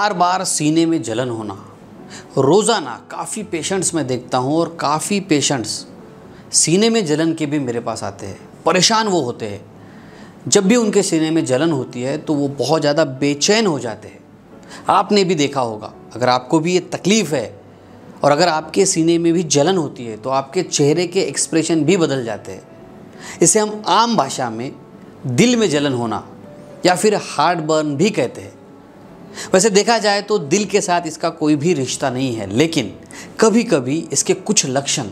बार बार सीने में जलन होना रोज़ाना काफ़ी पेशेंट्स मैं देखता हूँ और काफ़ी पेशेंट्स सीने में जलन के भी मेरे पास आते हैं परेशान वो होते हैं जब भी उनके सीने में जलन होती है तो वो बहुत ज़्यादा बेचैन हो जाते हैं आपने भी देखा होगा अगर आपको भी ये तकलीफ़ है और अगर आपके सीने में भी जलन होती है तो आपके चेहरे के एक्सप्रेशन भी बदल जाते हैं इसे हम आम भाषा में दिल में जलन होना या फिर हार्ट बर्न भी कहते हैं वैसे देखा जाए तो दिल के साथ इसका कोई भी रिश्ता नहीं है लेकिन कभी कभी इसके कुछ लक्षण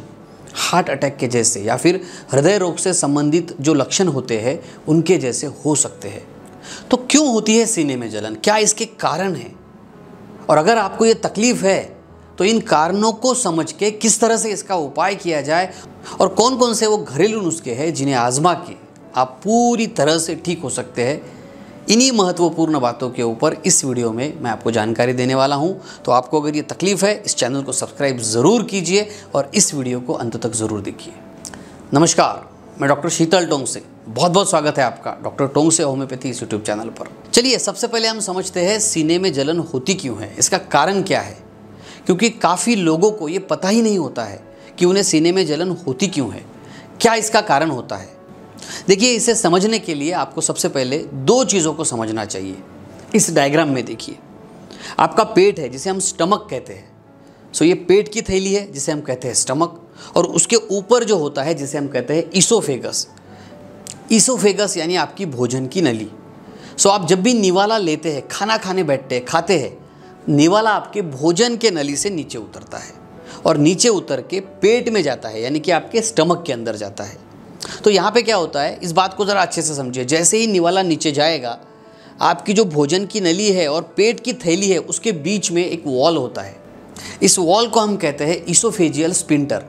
हार्ट अटैक के जैसे या फिर हृदय रोग से संबंधित जो लक्षण होते हैं उनके जैसे हो सकते हैं तो क्यों होती है सीने में जलन क्या इसके कारण हैं और अगर आपको ये तकलीफ़ है तो इन कारणों को समझ के किस तरह से इसका उपाय किया जाए और कौन कौन से वो घरेलू नुस्खे हैं जिन्हें आजमा के आप पूरी तरह से ठीक हो सकते हैं इन्हीं महत्वपूर्ण बातों के ऊपर इस वीडियो में मैं आपको जानकारी देने वाला हूँ तो आपको अगर ये तकलीफ़ है इस चैनल को सब्सक्राइब ज़रूर कीजिए और इस वीडियो को अंत तक ज़रूर देखिए नमस्कार मैं डॉक्टर शीतल टोंग से बहुत बहुत स्वागत है आपका डॉक्टर टोंग से होम्योपैथी इस यूट्यूब चैनल पर चलिए सबसे पहले हम समझते हैं सीने में जलन होती क्यों है इसका कारण क्या है क्योंकि काफ़ी लोगों को ये पता ही नहीं होता है कि उन्हें सीने में जलन होती क्यों है क्या इसका कारण होता है देखिए इसे समझने के लिए आपको सबसे पहले दो चीज़ों को समझना चाहिए इस डायग्राम में देखिए आपका पेट है जिसे हम स्टमक कहते हैं सो ये पेट की थैली है जिसे हम कहते हैं स्टमक और उसके ऊपर जो होता है जिसे हम कहते हैं ईसोफेगस ईसोफेगस यानी आपकी भोजन की नली सो आप जब भी निवाला लेते हैं खाना खाने बैठते हैं खाते हैं निवाला आपके भोजन के नली से नीचे उतरता है और नीचे उतर के पेट में जाता है यानी कि आपके स्टमक के अंदर जाता है तो यहाँ पे क्या होता है इस बात को ज़रा अच्छे से समझिए जैसे ही निवाला नीचे जाएगा आपकी जो भोजन की नली है और पेट की थैली है उसके बीच में एक वॉल होता है इस वॉल को हम कहते हैं इसोफेजियल स्पिंटर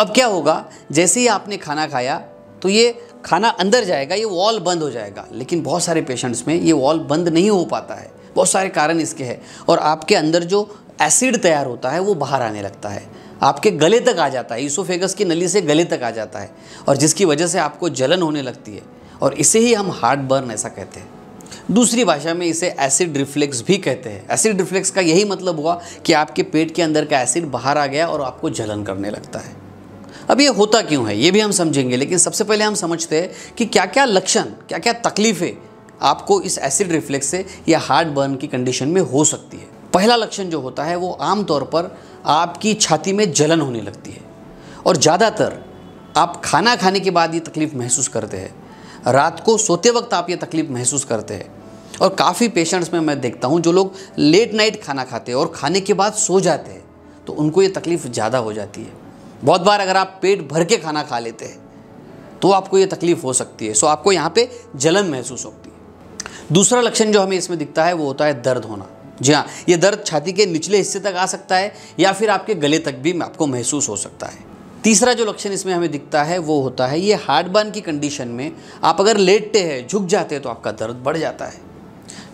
अब क्या होगा जैसे ही आपने खाना खाया तो ये खाना अंदर जाएगा ये वॉल बंद हो जाएगा लेकिन बहुत सारे पेशेंट्स में ये वॉल बंद नहीं हो पाता है बहुत सारे कारण इसके हैं और आपके अंदर जो एसिड तैयार होता है वो बाहर आने लगता है आपके गले तक आ जाता है ईसोफेगस की नली से गले तक आ जाता है और जिसकी वजह से आपको जलन होने लगती है और इसे ही हम हार्ट बर्न ऐसा कहते हैं दूसरी भाषा में इसे एसिड रिफ्लेक्स भी कहते हैं एसिड रिफ्लेक्स का यही मतलब हुआ कि आपके पेट के अंदर का एसिड बाहर आ गया और आपको जलन करने लगता है अब ये होता क्यों है ये भी हम समझेंगे लेकिन सबसे पहले हम समझते हैं कि क्या क्या लक्षण क्या क्या तकलीफ़ें आपको इस एसिड रिफ्लेक्स से या हार्ट बर्न की कंडीशन में हो सकती है पहला लक्षण जो होता है वो आमतौर पर आपकी छाती में जलन होने लगती है और ज़्यादातर आप खाना खाने के बाद ये तकलीफ़ महसूस करते हैं रात को सोते वक्त आप ये तकलीफ़ महसूस करते हैं और काफ़ी पेशेंट्स में मैं देखता हूँ जो लोग लेट नाइट खाना खाते हैं और खाने के बाद सो जाते हैं तो उनको ये तकलीफ़ ज़्यादा हो जाती है बहुत बार अगर आप पेट भर के खाना खा लेते हैं तो आपको ये तकलीफ़ हो सकती है सो आपको यहाँ पे जलन महसूस होती है दूसरा लक्षण जो हमें इसमें दिखता है वो होता है दर्द होना जी हाँ ये दर्द छाती के निचले हिस्से तक आ सकता है या फिर आपके गले तक भी आपको महसूस हो सकता है तीसरा जो लक्षण इसमें हमें दिखता है वो होता है ये हार्ट बर्न की कंडीशन में आप अगर लेटते हैं झुक जाते हैं तो आपका दर्द बढ़ जाता है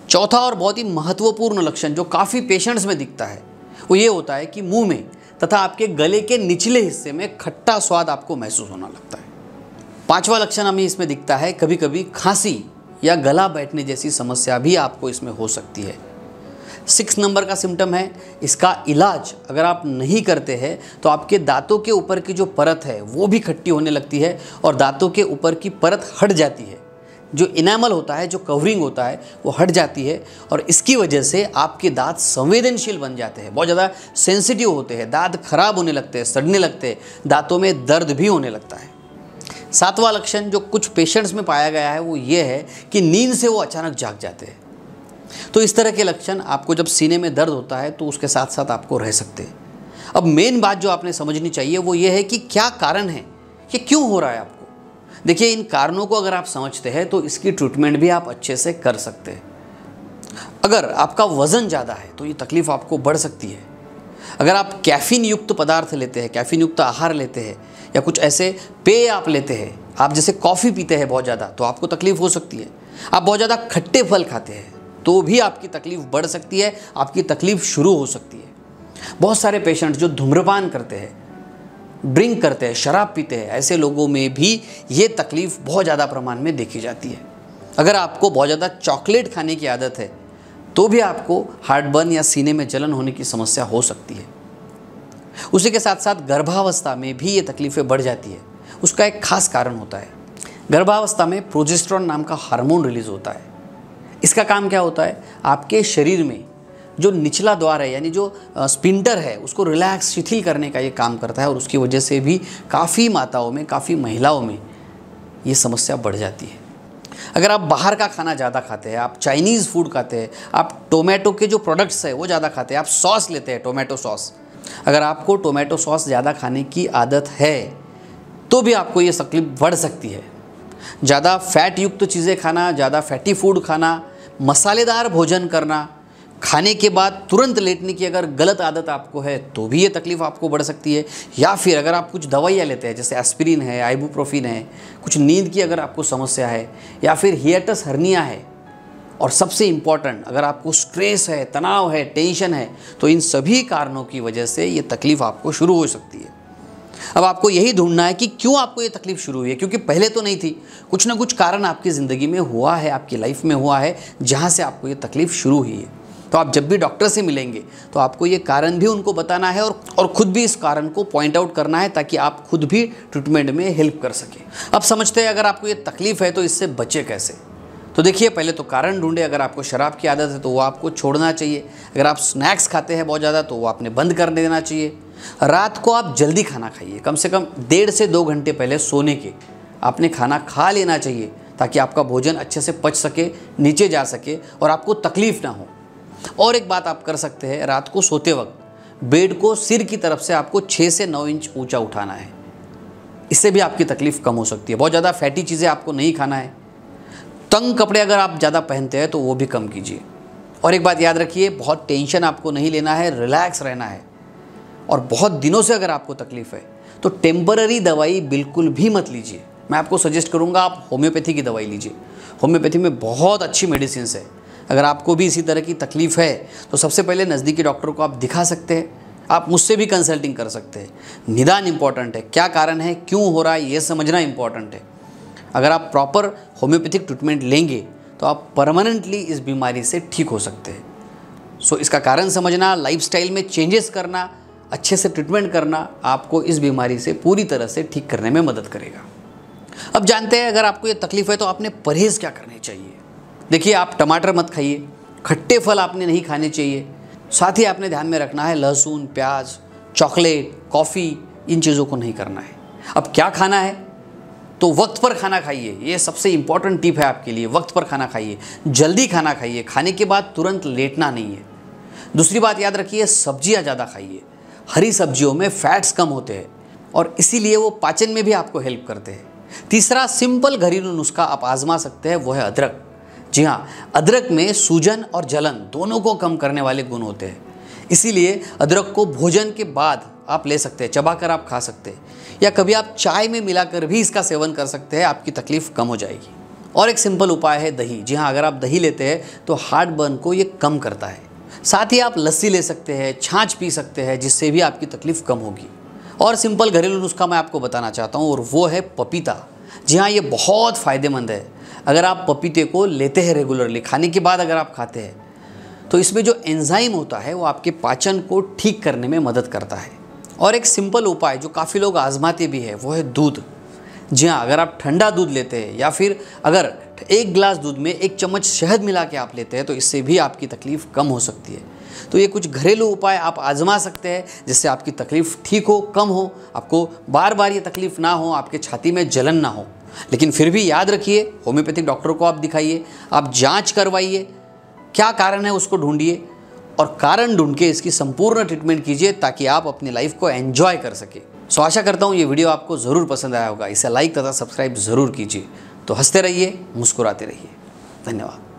चौथा और बहुत ही महत्वपूर्ण लक्षण जो काफ़ी पेशेंट्स में दिखता है वो ये होता है कि मुंह में तथा आपके गले के निचले हिस्से में खट्टा स्वाद आपको महसूस होना लगता है पाँचवा लक्षण हमें इसमें दिखता है कभी कभी खांसी या गला बैठने जैसी समस्या भी आपको इसमें हो सकती है सिक्स नंबर का सिम्टम है इसका इलाज अगर आप नहीं करते हैं तो आपके दांतों के ऊपर की जो परत है वो भी खट्टी होने लगती है और दांतों के ऊपर की परत हट जाती है जो इनामल होता है जो कवरिंग होता है वो हट जाती है और इसकी वजह से आपके दांत संवेदनशील बन जाते हैं बहुत ज़्यादा सेंसिटिव होते हैं दांत खराब होने लगते हैं सड़ने लगते हैं दांतों में दर्द भी होने लगता है सातवां लक्षण जो कुछ पेशेंट्स में पाया गया है वो ये है कि नींद से वो अचानक जाग जाते हैं तो इस तरह के लक्षण आपको जब सीने में दर्द होता है तो उसके साथ साथ आपको रह सकते हैं अब मेन बात जो आपने समझनी चाहिए वो ये है कि क्या कारण है ये क्यों हो रहा है आपको देखिए इन कारणों को अगर आप समझते हैं तो इसकी ट्रीटमेंट भी आप अच्छे से कर सकते हैं अगर आपका वज़न ज़्यादा है तो ये तकलीफ़ आपको बढ़ सकती है अगर आप कैफीन युक्त पदार्थ लेते हैं कैफीन युक्त आहार लेते हैं या कुछ ऐसे पेय आप लेते हैं आप जैसे कॉफ़ी पीते हैं बहुत ज़्यादा तो आपको तकलीफ़ हो सकती है आप बहुत ज़्यादा खट्टे फल खाते हैं तो भी आपकी तकलीफ बढ़ सकती है आपकी तकलीफ शुरू हो सकती है बहुत सारे पेशेंट जो धूम्रपान करते हैं ड्रिंक करते हैं शराब पीते हैं ऐसे लोगों में भी ये तकलीफ बहुत ज़्यादा प्रमाण में देखी जाती है अगर आपको बहुत ज़्यादा चॉकलेट खाने की आदत है तो भी आपको हार्टबर्न या सीने में जलन होने की समस्या हो सकती है उसी के साथ साथ गर्भावस्था में भी ये तकलीफ़ें बढ़ जाती है उसका एक खास कारण होता है गर्भावस्था में प्रोजेस्ट्रॉन नाम का हार्मोन रिलीज होता है इसका काम क्या होता है आपके शरीर में जो निचला द्वार है यानी जो स्पिंटर है उसको रिलैक्स शिथिल करने का ये काम करता है और उसकी वजह से भी काफ़ी माताओं में काफ़ी महिलाओं में ये समस्या बढ़ जाती है अगर आप बाहर का खाना ज़्यादा खाते हैं आप चाइनीज़ फूड खाते हैं आप टोमेटो के जो प्रोडक्ट्स हैं वो ज़्यादा खाते हैं आप सॉस लेते हैं टोमेटो सॉस अगर आपको टोमेटो सॉस ज़्यादा खाने की आदत है तो भी आपको ये तकलीफ बढ़ सकती है ज़्यादा फैट युक्त तो चीज़ें खाना ज़्यादा फैटी फूड खाना मसालेदार भोजन करना खाने के बाद तुरंत लेटने की अगर गलत आदत आपको है तो भी ये तकलीफ़ आपको बढ़ सकती है या फिर अगर आप कुछ दवाइयाँ लेते हैं जैसे एस्पिरिन है आइबूप्रोफिन है कुछ नींद की अगर आपको समस्या है या फिर हियटस हर्निया है और सबसे इम्पॉर्टेंट अगर आपको स्ट्रेस है तनाव है टेंशन है तो इन सभी कारणों की वजह से ये तकलीफ़ आपको शुरू हो सकती है अब आपको यही ढूंढना है कि क्यों आपको ये तकलीफ़ शुरू हुई है क्योंकि पहले तो नहीं थी कुछ ना कुछ कारण आपकी ज़िंदगी में हुआ है आपकी लाइफ में हुआ है जहाँ से आपको ये तकलीफ़ शुरू हुई है तो आप जब भी डॉक्टर से मिलेंगे तो आपको ये कारण भी उनको बताना है और और खुद भी इस कारण को पॉइंट आउट करना है ताकि आप खुद भी ट्रीटमेंट में हेल्प कर सकें अब समझते हैं अगर आपको ये तकलीफ़ है तो इससे बचे कैसे तो देखिए पहले तो कारण ढूंढे अगर आपको शराब की आदत है तो वो आपको छोड़ना चाहिए अगर आप स्नैक्स खाते हैं बहुत ज़्यादा तो वो आपने बंद कर देना चाहिए रात को आप जल्दी खाना खाइए कम से कम डेढ़ से दो घंटे पहले सोने के आपने खाना खा लेना चाहिए ताकि आपका भोजन अच्छे से पच सके नीचे जा सके और आपको तकलीफ़ ना हो और एक बात आप कर सकते हैं रात को सोते वक्त बेड को सिर की तरफ से आपको छः से नौ इंच ऊंचा उठाना है इससे भी आपकी तकलीफ़ कम हो सकती है बहुत ज़्यादा फैटी चीज़ें आपको नहीं खाना है तंग कपड़े अगर आप ज़्यादा पहनते हैं तो वो भी कम कीजिए और एक बात याद रखिए बहुत टेंशन आपको नहीं लेना है रिलैक्स रहना है और बहुत दिनों से अगर आपको तकलीफ़ है तो टेम्पररी दवाई बिल्कुल भी मत लीजिए मैं आपको सजेस्ट करूँगा आप होम्योपैथी की दवाई लीजिए होम्योपैथी में बहुत अच्छी मेडिसिन है अगर आपको भी इसी तरह की तकलीफ़ है तो सबसे पहले नज़दीकी डॉक्टर को आप दिखा सकते हैं आप मुझसे भी कंसल्टिंग कर सकते हैं निदान इम्पॉर्टेंट है क्या कारण है क्यों हो रहा है ये समझना इम्पॉर्टेंट है अगर आप प्रॉपर होम्योपैथिक ट्रीटमेंट लेंगे तो आप परमानेंटली इस बीमारी से ठीक हो सकते हैं सो so, इसका कारण समझना लाइफस्टाइल में चेंजेस करना अच्छे से ट्रीटमेंट करना आपको इस बीमारी से पूरी तरह से ठीक करने में मदद करेगा अब जानते हैं अगर आपको ये तकलीफ़ है तो आपने परहेज़ क्या करने चाहिए देखिए आप टमाटर मत खाइए खट्टे फल आपने नहीं खाने चाहिए साथ ही आपने ध्यान में रखना है लहसुन प्याज चॉकलेट कॉफ़ी इन चीज़ों को नहीं करना है अब क्या खाना है तो वक्त पर खाना खाइए ये सबसे इम्पॉर्टेंट टिप है आपके लिए वक्त पर खाना खाइए जल्दी खाना खाइए खाने के बाद तुरंत लेटना नहीं है दूसरी बात याद रखिए सब्जियाँ ज़्यादा खाइए हरी सब्जियों में फैट्स कम होते हैं और इसीलिए वो पाचन में भी आपको हेल्प करते हैं तीसरा सिंपल घरेलू नुस्खा आप आजमा सकते हैं वो है अदरक जी हाँ अदरक में सूजन और जलन दोनों को कम करने वाले गुण होते हैं इसीलिए अदरक को भोजन के बाद आप ले सकते हैं चबाकर आप खा सकते हैं या कभी आप चाय में मिलाकर भी इसका सेवन कर सकते हैं आपकी तकलीफ़ कम हो जाएगी और एक सिंपल उपाय है दही जी हाँ अगर आप दही लेते हैं तो हार्ट बर्न को ये कम करता है साथ ही आप लस्सी ले सकते हैं छाछ पी सकते हैं जिससे भी आपकी तकलीफ़ कम होगी और सिंपल घरेलू नुस्खा मैं आपको बताना चाहता हूँ और वो है पपीता जी हाँ ये बहुत फ़ायदेमंद है अगर आप पपीते को लेते हैं रेगुलरली खाने के बाद अगर आप खाते हैं तो इसमें जो एंजाइम होता है वो आपके पाचन को ठीक करने में मदद करता है और एक सिंपल उपाय जो काफ़ी लोग आजमाते भी है वो है दूध जी हाँ अगर आप ठंडा दूध लेते हैं या फिर अगर एक गिलास दूध में एक चम्मच शहद मिला के आप लेते हैं तो इससे भी आपकी तकलीफ़ कम हो सकती है तो ये कुछ घरेलू उपाय आप आजमा सकते हैं जिससे आपकी तकलीफ़ ठीक हो कम हो आपको बार बार ये तकलीफ़ ना हो आपके छाती में जलन ना हो लेकिन फिर भी याद रखिए होम्योपैथिक डॉक्टर को आप दिखाइए आप जांच करवाइए क्या कारण है उसको ढूंढिए और कारण ढूंढ के इसकी संपूर्ण ट्रीटमेंट कीजिए ताकि आप अपनी लाइफ को एंजॉय कर सके सो आशा करता हूँ ये वीडियो आपको ज़रूर पसंद आया होगा इसे लाइक तथा सब्सक्राइब ज़रूर कीजिए तो हंसते रहिए मुस्कुराते रहिए धन्यवाद